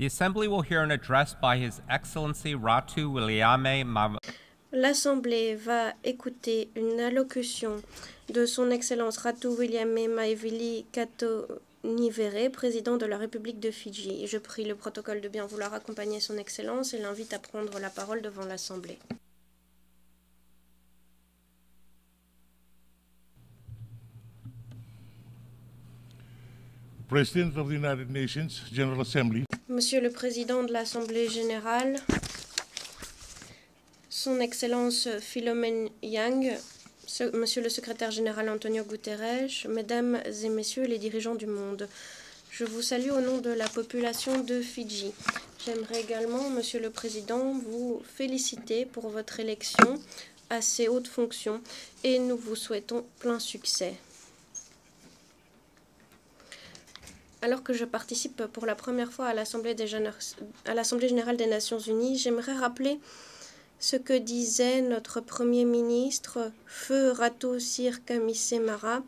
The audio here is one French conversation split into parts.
L'Assemblée va écouter une allocution de Son Excellence Ratu Williame Maevili Katonivere, président de la République de Fidji. Je prie le protocole de bien vouloir accompagner Son Excellence et l'invite à prendre la parole devant l'Assemblée. Monsieur le Président de l'Assemblée générale, Son Excellence Philomène Yang, Monsieur le Secrétaire général Antonio Guterres, Mesdames et Messieurs les dirigeants du monde, je vous salue au nom de la population de Fidji. J'aimerais également, Monsieur le Président, vous féliciter pour votre élection à ces hautes fonctions et nous vous souhaitons plein succès. Alors que je participe pour la première fois à l'Assemblée, générale des Nations unies, j'aimerais rappeler ce que disait notre Premier ministre Feu Rato Kamisemara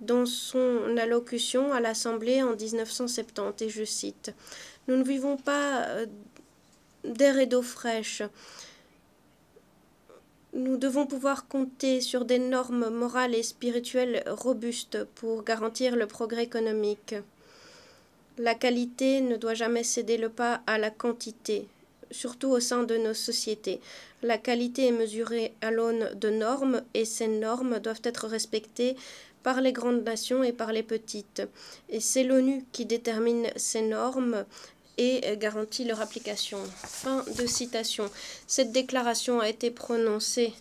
dans son allocution à l'Assemblée en 1970, et je cite, Nous ne vivons pas euh, d'air et d'eau fraîche. Nous devons pouvoir compter sur des normes morales et spirituelles robustes pour garantir le progrès économique. La qualité ne doit jamais céder le pas à la quantité, surtout au sein de nos sociétés. La qualité est mesurée à l'aune de normes et ces normes doivent être respectées par les grandes nations et par les petites. Et c'est l'ONU qui détermine ces normes et garantit leur application. Fin de citation. Cette déclaration a été prononcée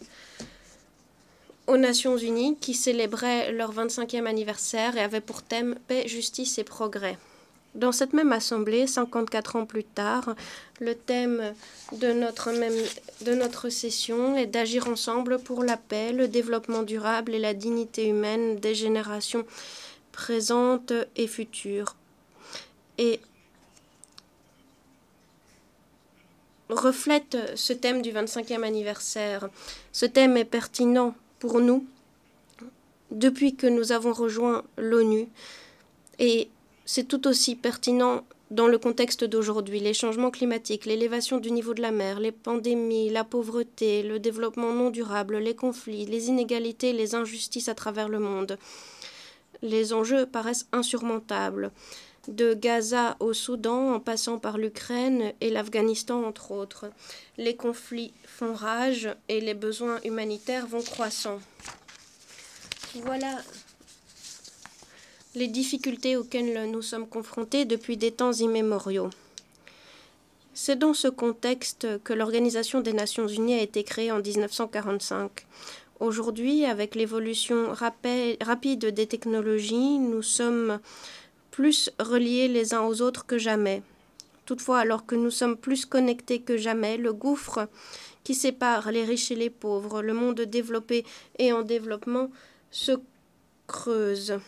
aux Nations Unies qui célébraient leur 25e anniversaire et avait pour thème paix, justice et progrès. Dans cette même assemblée, 54 ans plus tard, le thème de notre, même, de notre session est d'agir ensemble pour la paix, le développement durable et la dignité humaine des générations présentes et futures. Et reflète ce thème du 25e anniversaire. Ce thème est pertinent pour nous depuis que nous avons rejoint l'ONU et c'est tout aussi pertinent dans le contexte d'aujourd'hui, les changements climatiques, l'élévation du niveau de la mer, les pandémies, la pauvreté, le développement non durable, les conflits, les inégalités, les injustices à travers le monde. Les enjeux paraissent insurmontables. De Gaza au Soudan, en passant par l'Ukraine et l'Afghanistan, entre autres. Les conflits font rage et les besoins humanitaires vont croissant. Voilà les difficultés auxquelles nous sommes confrontés depuis des temps immémoriaux. C'est dans ce contexte que l'Organisation des Nations Unies a été créée en 1945. Aujourd'hui, avec l'évolution rapide des technologies, nous sommes plus reliés les uns aux autres que jamais. Toutefois, alors que nous sommes plus connectés que jamais, le gouffre qui sépare les riches et les pauvres, le monde développé et en développement, se creuse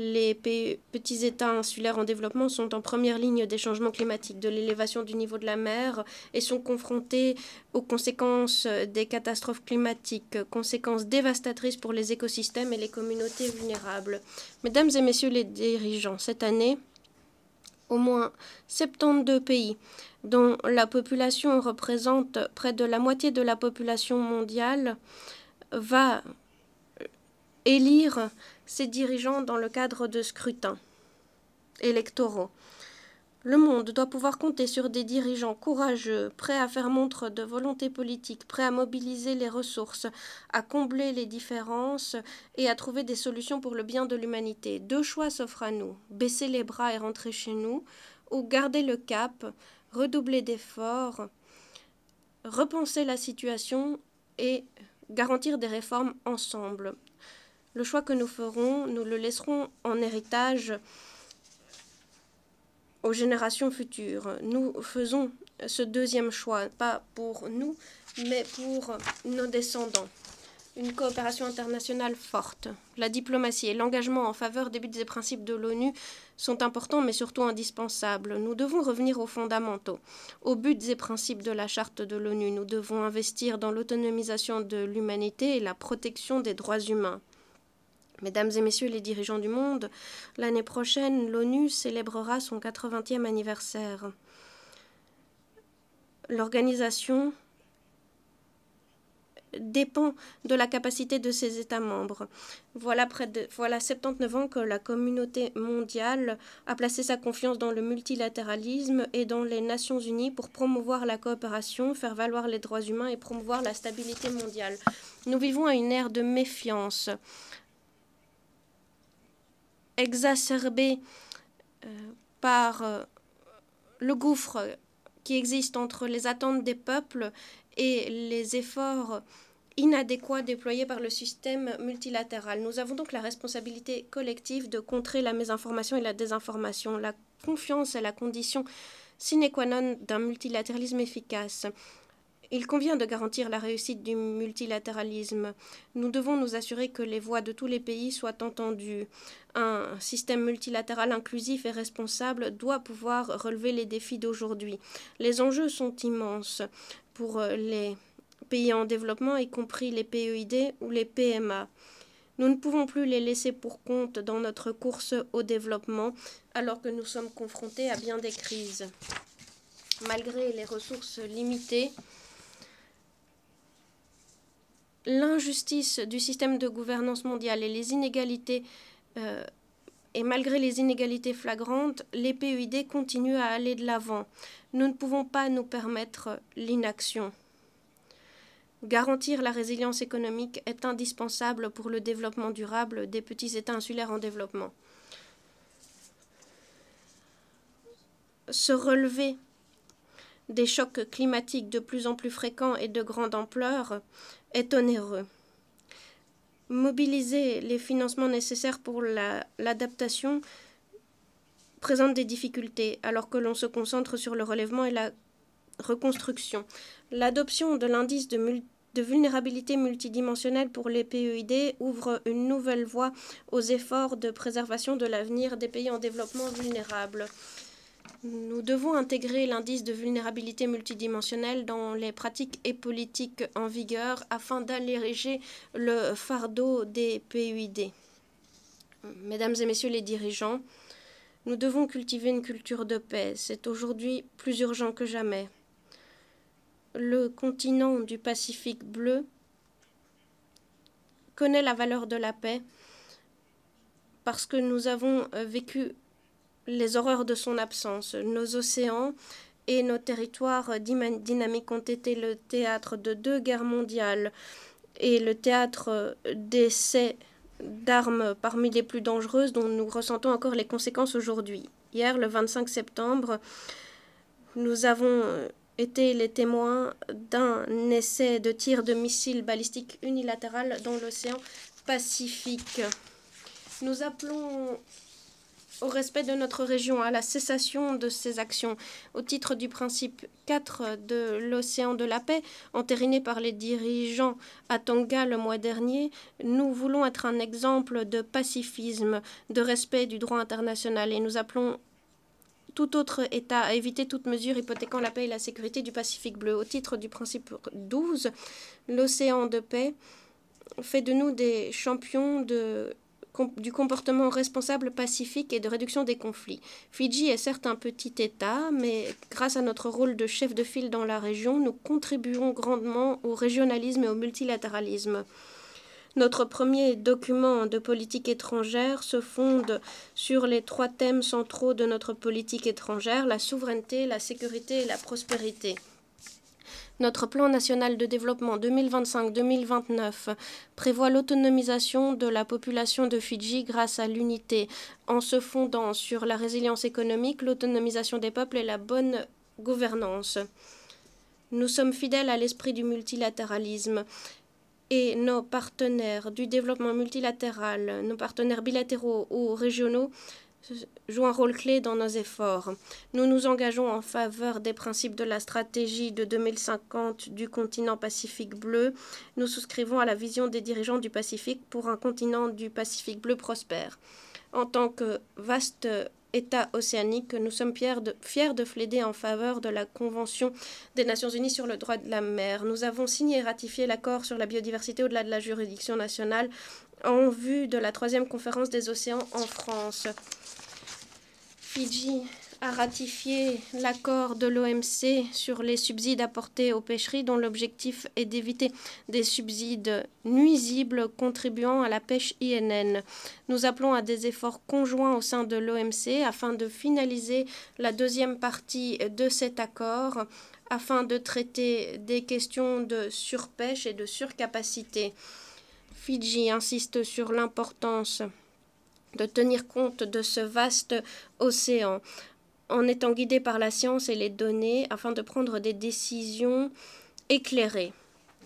les petits États insulaires en développement sont en première ligne des changements climatiques, de l'élévation du niveau de la mer et sont confrontés aux conséquences euh, des catastrophes climatiques, euh, conséquences dévastatrices pour les écosystèmes et les communautés vulnérables. Mesdames et messieurs les dirigeants, cette année, au moins 72 pays, dont la population représente près de la moitié de la population mondiale, va euh, élire ses dirigeants dans le cadre de scrutins électoraux. Le monde doit pouvoir compter sur des dirigeants courageux, prêts à faire montre de volonté politique, prêts à mobiliser les ressources, à combler les différences et à trouver des solutions pour le bien de l'humanité. Deux choix s'offrent à nous baisser les bras et rentrer chez nous, ou garder le cap, redoubler d'efforts, repenser la situation et garantir des réformes ensemble le choix que nous ferons, nous le laisserons en héritage aux générations futures. Nous faisons ce deuxième choix, pas pour nous, mais pour nos descendants. Une coopération internationale forte. La diplomatie et l'engagement en faveur des buts et principes de l'ONU sont importants mais surtout indispensables. Nous devons revenir aux fondamentaux, aux buts et principes de la charte de l'ONU. Nous devons investir dans l'autonomisation de l'humanité et la protection des droits humains. Mesdames et messieurs les dirigeants du monde, l'année prochaine, l'ONU célébrera son 80e anniversaire. L'organisation dépend de la capacité de ses États membres. Voilà, près de, voilà 79 ans que la communauté mondiale a placé sa confiance dans le multilatéralisme et dans les Nations Unies pour promouvoir la coopération, faire valoir les droits humains et promouvoir la stabilité mondiale. Nous vivons à une ère de méfiance exacerbé euh, par euh, le gouffre qui existe entre les attentes des peuples et les efforts inadéquats déployés par le système multilatéral. Nous avons donc la responsabilité collective de contrer la mésinformation et la désinformation. La confiance est la condition sine qua non d'un multilatéralisme efficace. Il convient de garantir la réussite du multilatéralisme. Nous devons nous assurer que les voix de tous les pays soient entendues. Un système multilatéral inclusif et responsable doit pouvoir relever les défis d'aujourd'hui. Les enjeux sont immenses pour euh, les pays en développement, y compris les PEID ou les PMA. Nous ne pouvons plus les laisser pour compte dans notre course au développement, alors que nous sommes confrontés à bien des crises. Malgré les ressources limitées, l'injustice du système de gouvernance mondiale et les inégalités, euh, et malgré les inégalités flagrantes, les PUID e continuent à aller de l'avant. Nous ne pouvons pas nous permettre l'inaction. Garantir la résilience économique est indispensable pour le développement durable des petits États insulaires en développement. Se relever des chocs climatiques de plus en plus fréquents et de grande ampleur est onéreux. Mobiliser les financements nécessaires pour l'adaptation présente des difficultés alors que l'on se concentre sur le relèvement et la reconstruction. L'adoption de l'indice de, de vulnérabilité multidimensionnelle pour les PEID ouvre une nouvelle voie aux efforts de préservation de l'avenir des pays en développement vulnérables. Nous devons intégrer l'indice de vulnérabilité multidimensionnelle dans les pratiques et politiques en vigueur afin d'alléger le fardeau des PUID. Mesdames et messieurs les dirigeants, nous devons cultiver une culture de paix. C'est aujourd'hui plus urgent que jamais. Le continent du Pacifique bleu connaît la valeur de la paix parce que nous avons vécu les horreurs de son absence. Nos océans et nos territoires dynamiques ont été le théâtre de deux guerres mondiales et le théâtre d'essais d'armes parmi les plus dangereuses dont nous ressentons encore les conséquences aujourd'hui. Hier, le 25 septembre, nous avons été les témoins d'un essai de tir de missiles balistiques unilatéral dans l'océan Pacifique. Nous appelons au respect de notre région, à la cessation de ces actions. Au titre du principe 4 de l'océan de la paix, entériné par les dirigeants à Tonga le mois dernier, nous voulons être un exemple de pacifisme, de respect du droit international et nous appelons tout autre État à éviter toute mesure hypothéquant la paix et la sécurité du Pacifique bleu. Au titre du principe 12, l'océan de paix fait de nous des champions de du comportement responsable pacifique et de réduction des conflits. Fidji est certes un petit État, mais grâce à notre rôle de chef de file dans la région, nous contribuons grandement au régionalisme et au multilatéralisme. Notre premier document de politique étrangère se fonde sur les trois thèmes centraux de notre politique étrangère, la souveraineté, la sécurité et la prospérité. Notre plan national de développement 2025-2029 prévoit l'autonomisation de la population de Fidji grâce à l'unité, en se fondant sur la résilience économique, l'autonomisation des peuples et la bonne gouvernance. Nous sommes fidèles à l'esprit du multilatéralisme et nos partenaires du développement multilatéral, nos partenaires bilatéraux ou régionaux joue un rôle clé dans nos efforts. Nous nous engageons en faveur des principes de la stratégie de 2050 du continent Pacifique bleu. Nous souscrivons à la vision des dirigeants du Pacifique pour un continent du Pacifique bleu prospère. En tant que vaste État océanique, nous sommes fiers de, fléder en faveur de la Convention des Nations Unies sur le droit de la mer. Nous avons signé et ratifié l'accord sur la biodiversité au-delà de la juridiction nationale en vue de la troisième conférence des océans en France. Fidji a ratifié l'accord de l'OMC sur les subsides apportés aux pêcheries dont l'objectif est d'éviter des subsides nuisibles contribuant à la pêche INN. Nous appelons à des efforts conjoints au sein de l'OMC afin de finaliser la deuxième partie de cet accord afin de traiter des questions de surpêche et de surcapacité. Fidji insiste sur l'importance de tenir compte de ce vaste océan, en étant guidé par la science et les données afin de prendre des décisions éclairées.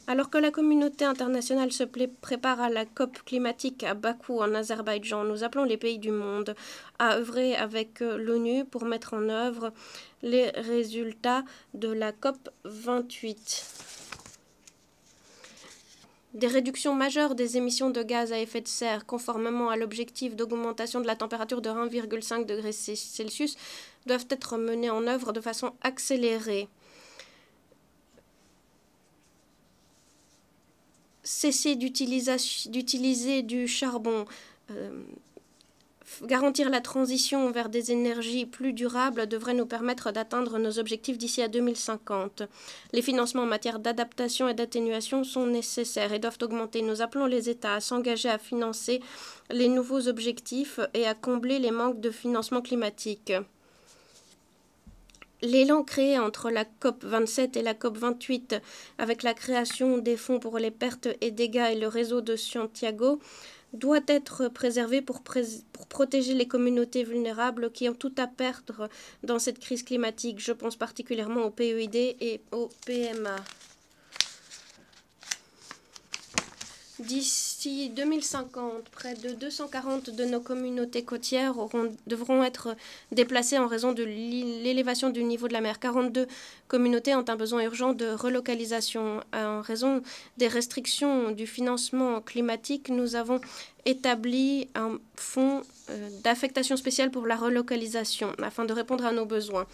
Alors que la communauté internationale se prépare à la COP climatique à Bakou en Azerbaïdjan, nous appelons les pays du monde à œuvrer avec euh, l'ONU pour mettre en œuvre les résultats de la COP 28 des réductions majeures des émissions de gaz à effet de serre, conformément à l'objectif d'augmentation de la température de 1,5 degré Celsius, doivent être menées en œuvre de façon accélérée. Cesser d'utiliser du charbon. Euh, Garantir la transition vers des énergies plus durables devrait nous permettre d'atteindre nos objectifs d'ici à 2050. Les financements en matière d'adaptation et d'atténuation sont nécessaires et doivent augmenter. Nous appelons les États à s'engager à financer les nouveaux objectifs et à combler les manques de financement climatique l'élan créé entre la COP 27 et la COP 28 avec la création des fonds pour les pertes et dégâts et le réseau de Santiago doit être préservé pour, pour, protéger les communautés vulnérables qui ont tout à perdre dans cette crise climatique. Je pense particulièrement au PEID et au PMA. D'ici 2050, près de 240 de nos communautés côtières devront être déplacées en raison de l'élévation du niveau de la mer. 42 communautés ont un besoin urgent de relocalisation. En raison des restrictions du financement climatique, nous avons établi un fonds euh, d'affectation spéciale pour la relocalisation afin de répondre à nos besoins.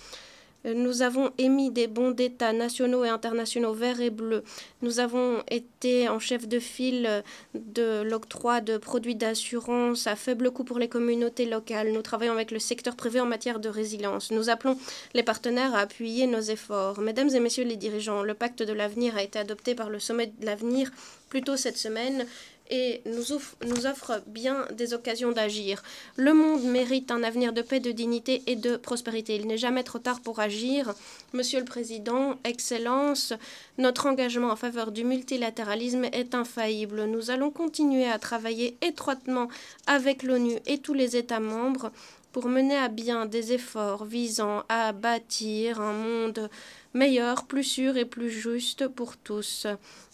Nous avons émis des bons d'État nationaux et internationaux verts et bleus. Nous avons été en chef de file de l'octroi de produits d'assurance à faible coût pour les communautés locales. Nous travaillons avec le secteur privé en matière de résilience. Nous appelons les partenaires à appuyer nos efforts. Mesdames et messieurs les dirigeants, le pacte de l'avenir a été adopté par le sommet de l'avenir plus tôt cette semaine et nous offre, nous offre bien des occasions d'agir. Le monde mérite un avenir de paix, de dignité et de prospérité. Il n'est jamais trop tard pour agir. Monsieur le Président, Excellences, notre engagement en faveur du multilatéralisme est infaillible. Nous allons continuer à travailler étroitement avec l'ONU et tous les États membres pour mener à bien des efforts visant à bâtir un monde meilleur, plus sûr et plus juste pour tous.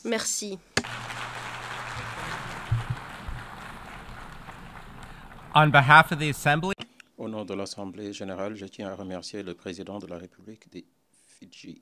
Merci. Au nom de l'Assemblée générale, je tiens à remercier le président de la République des Fidji.